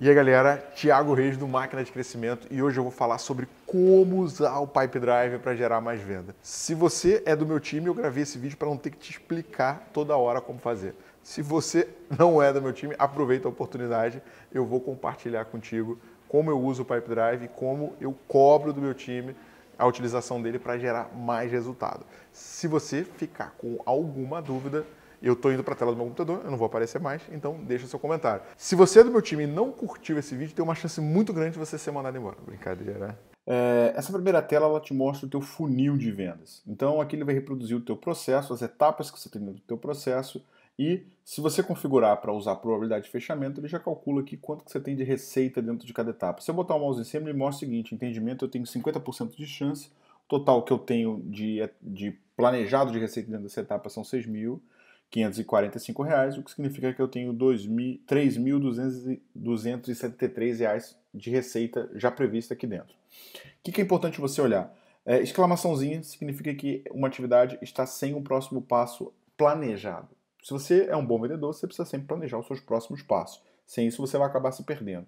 E aí galera, Thiago Reis do Máquina de Crescimento e hoje eu vou falar sobre como usar o Pipe Drive para gerar mais venda. Se você é do meu time, eu gravei esse vídeo para não ter que te explicar toda hora como fazer. Se você não é do meu time, aproveita a oportunidade, eu vou compartilhar contigo como eu uso o Pipe Drive e como eu cobro do meu time a utilização dele para gerar mais resultado. Se você ficar com alguma dúvida, eu estou indo para a tela do meu computador, eu não vou aparecer mais, então deixa seu comentário. Se você é do meu time e não curtiu esse vídeo, tem uma chance muito grande de você ser mandado embora. Brincadeira, né? É, essa primeira tela ela te mostra o teu funil de vendas. Então aqui ele vai reproduzir o teu processo, as etapas que você tem dentro do teu processo e se você configurar para usar a probabilidade de fechamento, ele já calcula aqui quanto que você tem de receita dentro de cada etapa. Se eu botar o mouse em cima, ele mostra o seguinte, entendimento, eu tenho 50% de chance, total que eu tenho de, de planejado de receita dentro dessa etapa são 6 mil, 545 reais, o que significa que eu tenho 3.273 reais de receita já prevista aqui dentro. O que, que é importante você olhar? É, exclamaçãozinha significa que uma atividade está sem um próximo passo planejado. Se você é um bom vendedor, você precisa sempre planejar os seus próximos passos. Sem isso, você vai acabar se perdendo.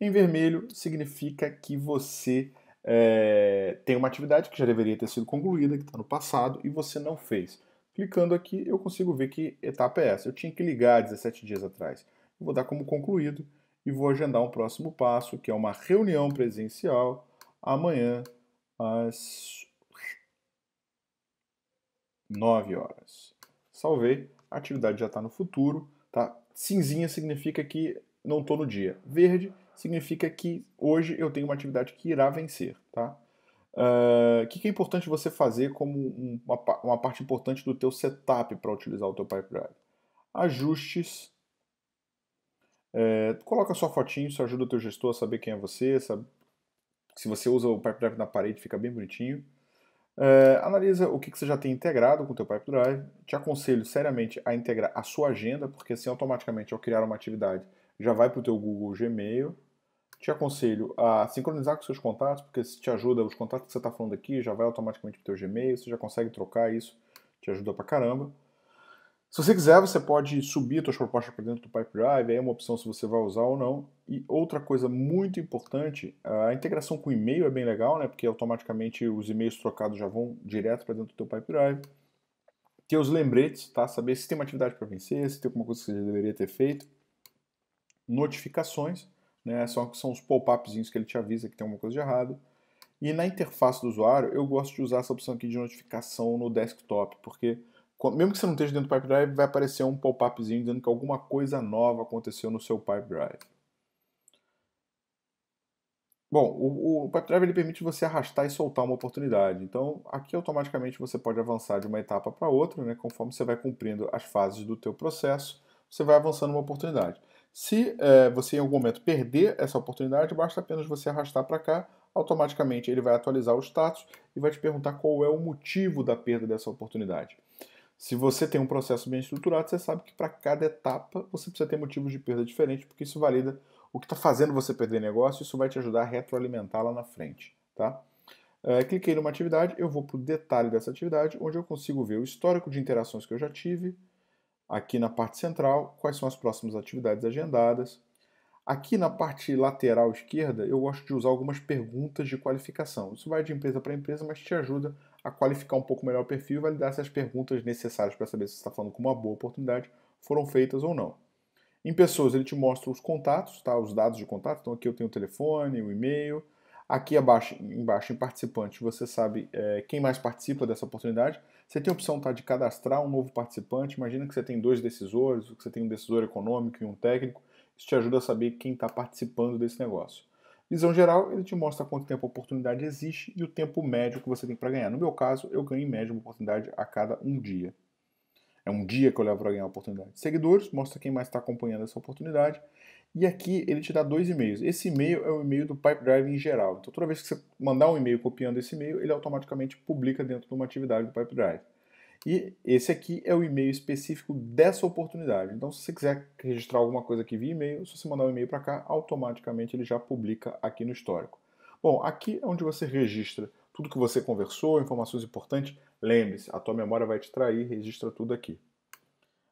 Em vermelho, significa que você é, tem uma atividade que já deveria ter sido concluída, que está no passado, e você não fez. Clicando aqui, eu consigo ver que etapa é essa. Eu tinha que ligar 17 dias atrás. Eu vou dar como concluído e vou agendar um próximo passo, que é uma reunião presencial amanhã às 9 horas. Salvei, a atividade já está no futuro. Tá? Cinzinha significa que não estou no dia. Verde significa que hoje eu tenho uma atividade que irá vencer. Tá? o ah, que, que, é importante você fazer como um, uma, uma, parte importante do teu setup para utilizar o teu Pipe Drive? Ajustes. É, coloca sua fotinho, isso ajuda o teu gestor a saber quem é você. Sabe? Se você usa o Pipe Drive na parede, fica bem bonitinho. É, analisa o que, que, você já tem integrado com o teu Pipe Drive. Te aconselho seriamente a integrar a sua agenda, porque assim automaticamente ao criar uma atividade já vai para o teu Google Gmail te aconselho a sincronizar com seus contatos, porque se te ajuda, os contatos que você está falando aqui já vai automaticamente para o teu Gmail, você já consegue trocar isso, te ajuda pra caramba. Se você quiser, você pode subir suas propostas para dentro do PipeDrive aí é uma opção se você vai usar ou não. E outra coisa muito importante, a integração com e-mail é bem legal, né? Porque automaticamente os e-mails trocados já vão direto para dentro do teu PipeDrive Ter os lembretes, tá? Saber se tem uma atividade para vencer, se tem alguma coisa que você deveria ter feito. Notificações né? São, são os pop-upzinhos que ele te avisa que tem alguma coisa de errado. E na interface do usuário, eu gosto de usar essa opção aqui de notificação no desktop, porque mesmo que você não esteja dentro do Pipe Drive, vai aparecer um pop-upzinho dizendo que alguma coisa nova aconteceu no seu Pipe Drive. Bom, o, o Pipe Drive ele permite você arrastar e soltar uma oportunidade. Então, aqui automaticamente você pode avançar de uma etapa para outra, né? conforme você vai cumprindo as fases do teu processo, você vai avançando uma oportunidade. Se é, você em algum momento perder essa oportunidade, basta apenas você arrastar para cá, automaticamente ele vai atualizar o status e vai te perguntar qual é o motivo da perda dessa oportunidade. Se você tem um processo bem estruturado, você sabe que para cada etapa você precisa ter motivos de perda diferentes, porque isso valida o que está fazendo você perder negócio, isso vai te ajudar a retroalimentar lá na frente. Tá? É, cliquei numa atividade, eu vou para o detalhe dessa atividade, onde eu consigo ver o histórico de interações que eu já tive, Aqui na parte central, quais são as próximas atividades agendadas. Aqui na parte lateral esquerda, eu gosto de usar algumas perguntas de qualificação. Isso vai de empresa para empresa, mas te ajuda a qualificar um pouco melhor o perfil e validar se as perguntas necessárias para saber se você está falando com uma boa oportunidade foram feitas ou não. Em pessoas, ele te mostra os contatos, tá? os dados de contato. Então aqui eu tenho o telefone, o e-mail, Aqui abaixo, embaixo em participante você sabe é, quem mais participa dessa oportunidade. Você tem a opção tá, de cadastrar um novo participante. Imagina que você tem dois decisores, que você tem um decisor econômico e um técnico. Isso te ajuda a saber quem está participando desse negócio. Visão geral, ele te mostra quanto tempo a oportunidade existe e o tempo médio que você tem para ganhar. No meu caso, eu ganho em média uma oportunidade a cada um dia. É um dia que eu levo para ganhar a oportunidade. Seguidores, mostra quem mais está acompanhando essa oportunidade. E aqui ele te dá dois e-mails. Esse e-mail é o e-mail do Pipedrive em geral. Então toda vez que você mandar um e-mail copiando esse e-mail, ele automaticamente publica dentro de uma atividade do Pipedrive. E esse aqui é o e-mail específico dessa oportunidade. Então, se você quiser registrar alguma coisa aqui via e-mail, se você mandar um e-mail para cá, automaticamente ele já publica aqui no histórico. Bom, aqui é onde você registra tudo que você conversou, informações importantes. Lembre-se, a tua memória vai te trair, registra tudo aqui.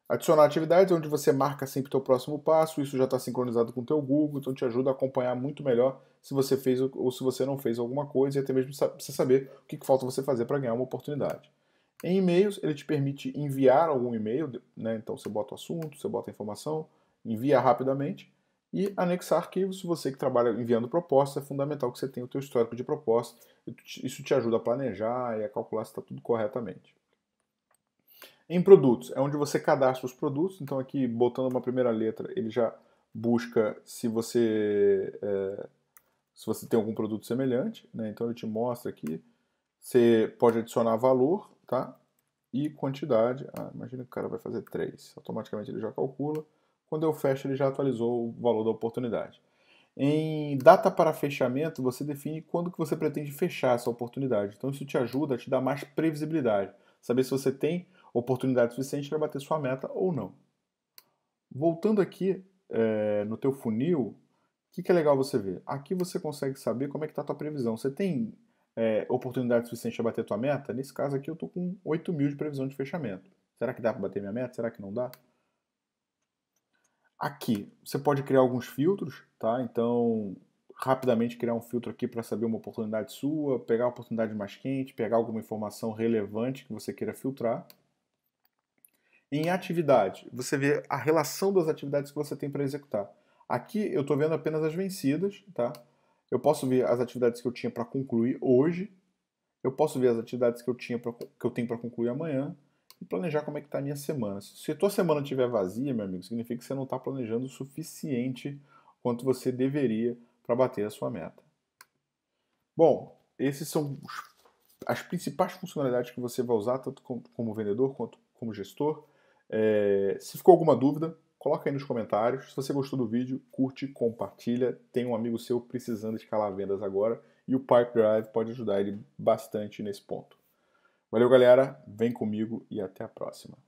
Adicionar atividades onde você marca sempre o teu próximo passo, isso já está sincronizado com o teu Google, então te ajuda a acompanhar muito melhor se você fez ou se você não fez alguma coisa e até mesmo você saber o que falta você fazer para ganhar uma oportunidade. Em e-mails, ele te permite enviar algum e-mail, né? então você bota o assunto, você bota a informação, envia rapidamente e anexar arquivos. se Você que trabalha enviando propostas, é fundamental que você tenha o teu histórico de propostas Isso te ajuda a planejar e a calcular se está tudo corretamente. Em produtos, é onde você cadastra os produtos, então aqui botando uma primeira letra, ele já busca se você é, se você tem algum produto semelhante, né? então ele te mostra aqui, você pode adicionar valor, tá? E quantidade, ah, imagina que o cara vai fazer 3, automaticamente ele já calcula, quando eu fecho ele já atualizou o valor da oportunidade. Em data para fechamento, você define quando que você pretende fechar essa oportunidade. Então isso te ajuda a te dar mais previsibilidade, saber se você tem oportunidade suficiente para bater sua meta ou não. Voltando aqui é, no teu funil, o que, que, é legal você ver? Aqui você consegue saber como é que está a tua previsão. Você tem é, oportunidade suficiente para bater tua meta? Nesse caso aqui eu estou com 8 mil de previsão de fechamento. Será que dá para bater minha meta? Será que não dá? Aqui, você pode criar alguns filtros, tá? Então, rapidamente criar um filtro aqui para saber uma oportunidade sua, pegar a oportunidade mais quente, pegar alguma informação relevante que você queira filtrar. Em atividade, você vê a relação das atividades que você tem para executar. Aqui eu estou vendo apenas as vencidas, tá? Eu posso ver as atividades que eu tinha para concluir hoje, eu posso ver as atividades que eu, tinha pra, que eu tenho para concluir amanhã e planejar como é que está a minha semana. Se a tua semana estiver vazia, meu amigo, significa que você não está planejando o suficiente quanto você deveria para bater a sua meta. Bom, esses são as principais funcionalidades que você vai usar, tanto como vendedor quanto como gestor. É, se ficou alguma dúvida, coloca aí nos comentários. Se você gostou do vídeo, curte, compartilha. Tem um amigo seu precisando escalar vendas agora e o Pipe Drive pode ajudar ele bastante nesse ponto. Valeu, galera. Vem comigo e até a próxima.